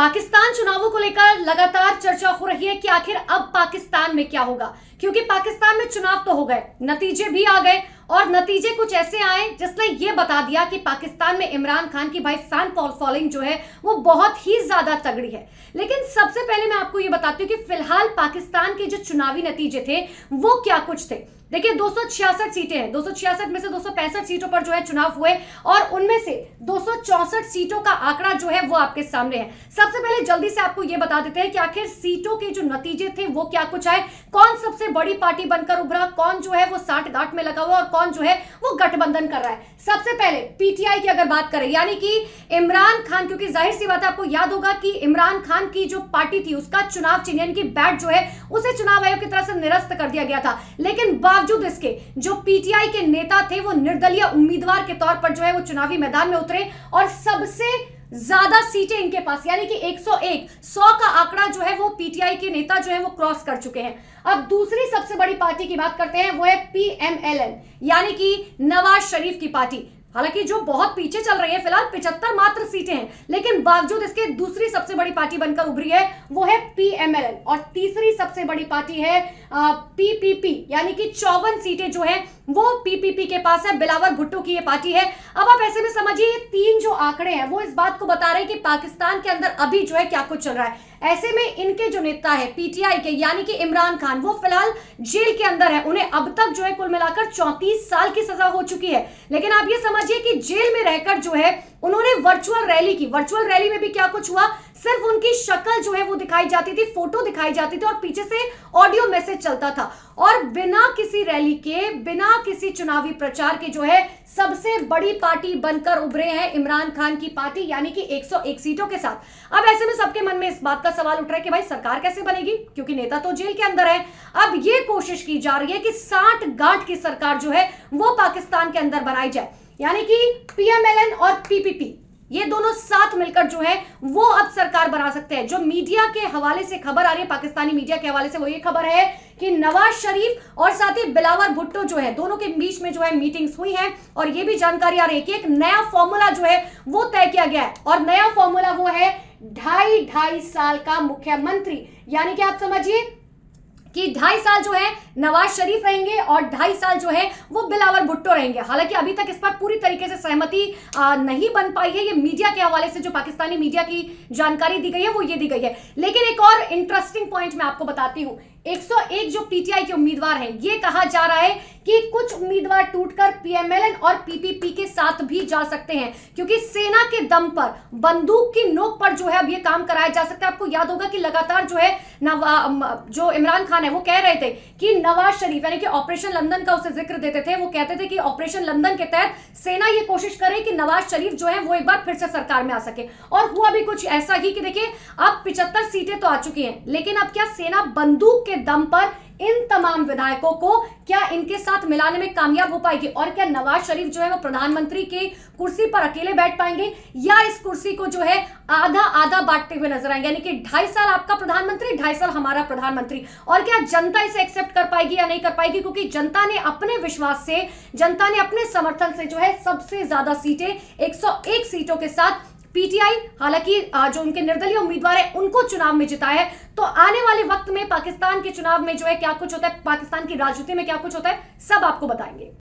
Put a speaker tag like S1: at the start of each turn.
S1: पाकिस्तान चुनावों को लेकर लगातार चर्चा हो रही है कि आखिर अब पाकिस्तान में क्या होगा क्योंकि पाकिस्तान में चुनाव तो हो गए नतीजे भी आ गए और नतीजे कुछ ऐसे आए जिसने ये बता दिया कि पाकिस्तान में इमरान खान की भाई फैन फॉलोइंग जो है वो बहुत ही ज्यादा तगड़ी है लेकिन सबसे पहले मैं आपको ये बताती हूँ कि फिलहाल पाकिस्तान के जो चुनावी नतीजे थे वो क्या कुछ थे देखिए दो सीटें हैं दो में से दो सीटों पर जो है चुनाव हुए और उनमें से दो सीटों का आंकड़ा जो है वो आपके सामने है सबसे पहले जल्दी से आपको ये बता देते हैं कि आखिर सीटों के जो नतीजे थे वो क्या कुछ आए कौन सबसे बड़ी पार्टी बनकर उभरा कौन जो है वो साठ गांठ में लगा हुआ और कौन कौन जो है वो गठबंधन कर रहा है सबसे पहले पीटीआई की अगर बात करें यानी कि इमरान खान क्योंकि जाहिर सी बात आपको याद होगा कि इमरान खान की जो पार्टी थी उसका चुनाव चिन्ह की बैट जो है उसे चुनाव आयोग की तरफ से निरस्त कर दिया गया था लेकिन बावजूद इसके जो पीटीआई के नेता थे वो निर्दलीय उम्मीदवार के तौर पर जो है वो चुनावी मैदान में उतरे और सबसे ज्यादा सीटें इनके पास यानी कि 101 100 का आंकड़ा जो है वो पीटीआई के नेता जो है वो क्रॉस कर चुके हैं अब दूसरी सबसे बड़ी पार्टी की बात करते हैं वो है पीएमएलएन यानी कि नवाज शरीफ की पार्टी हालांकि जो बहुत पीछे चल रही है फिलहाल पिछहत्तर मात्र सीटें हैं लेकिन बावजूद इसके दूसरी सबसे बड़ी पार्टी बनकर उभरी है वो है पीएमएलएन और तीसरी सबसे बड़ी पार्टी है पीपीपी यानी कि चौवन सीटें जो है वो पीपीपी के पास है बिलावर भुट्टो की ये पार्टी है अब आप ऐसे में समझिए तीन जो आंकड़े हैं वो इस बात को बता रहे हैं कि पाकिस्तान के अंदर अभी जो है क्या कुछ चल रहा है ऐसे में इनके जो नेता है पीटीआई के यानी कि इमरान खान वो फिलहाल जेल के अंदर है उन्हें अब तक जो है कुल मिलाकर 34 साल की सजा हो चुकी है लेकिन आप ये समझिए कि जेल में रहकर जो है उन्होंने वर्चुअल रैली की वर्चुअल रैली में भी क्या कुछ हुआ सिर्फ उनकी शक्ल जो है वो दिखाई जाती थी फोटो दिखाई जाती थी और पीछे से ऑडियो मैसेज चलता था और बिना किसी रैली के बिना किसी चुनावी प्रचार के जो है सबसे बड़ी पार्टी बनकर उभरे हैं इमरान खान की पार्टी यानी कि 101 सीटों के साथ अब ऐसे में सबके मन में इस बात का सवाल उठ रहा है कि भाई सरकार कैसे बनेगी क्योंकि नेता तो जेल के अंदर है अब ये कोशिश की जा रही है कि साठ गांठ की सरकार जो है वो पाकिस्तान के अंदर बनाई जाए यानी कि पीएमएलएन और पीपीपी ये दोनों साथ मिलकर जो है वो अब सरकार बना सकते हैं जो मीडिया के हवाले से खबर आ रही है पाकिस्तानी मीडिया के हवाले से वो ये खबर है कि नवाज शरीफ और साथ ही बिलावर भुट्टो जो है दोनों के बीच में जो है मीटिंग्स हुई हैं और ये भी जानकारी आ रही है कि एक नया फॉर्मूला जो है वो तय किया गया है और नया फॉर्मूला वो है ढाई ढाई साल का मुख्यमंत्री यानी कि आप समझिए कि ढाई साल जो है नवाज शरीफ रहेंगे और ढाई साल जो है वो बिलावर भुट्टो रहेंगे हालांकि अभी तक इस पर पूरी तरीके से सहमति नहीं बन पाई है ये मीडिया के हवाले से जो पाकिस्तानी मीडिया की जानकारी दी गई है वो ये दी गई है लेकिन एक और इंटरेस्टिंग पॉइंट मैं आपको बताती हूँ 101 जो पीटीआई के उम्मीदवार हैं ये कहा जा रहा है कि कुछ उम्मीदवार टूटकर पीएमएलएन और पीपीपी के साथ भी जा सकते हैं क्योंकि सेना के दम पर बंदूक की नोक पर जो है अब ये काम कराया जा सकता है आपको याद होगा कि लगातार जो है ना जो इमरान खान है वो कह रहे थे कि नवाज शरीफ यानी कि ऑपरेशन लंदन का उसे जिक्र देते थे वो कहते थे कि ऑपरेशन लंदन के तहत सेना ये कोशिश करे कि नवाज शरीफ जो है वो एक बार फिर से सरकार में आ सके और हुआ भी कुछ ऐसा ही कि देखिए अब पिछहत्तर सीटें तो आ चुकी हैं लेकिन अब क्या सेना बंदूक के दम पर इन तमाम विधायकों को क्या इनके साथ मिलाने में कामयाब हो पाएगी और क्या नवाज शरीफ जो है वो प्रधानमंत्री की कुर्सी पर अकेले बैठ पाएंगे या इस कुर्सी को जो है आधा आधा बांटते हुए नजर आएंगे यानी कि ढाई साल आपका प्रधानमंत्री ढाई साल हमारा प्रधानमंत्री और क्या जनता इसे एक्सेप्ट कर पाएगी या नहीं कर पाएगी क्योंकि जनता ने अपने विश्वास से जनता ने अपने समर्थन से जो है सबसे ज्यादा सीटें एक सीटों के साथ पीटीआई हालांकि जो उनके निर्दलीय उम्मीदवार है उनको चुनाव में जिता है तो आने वाले वक्त में पाकिस्तान के चुनाव में जो है क्या कुछ होता है पाकिस्तान की राजनीति में क्या कुछ होता है सब आपको बताएंगे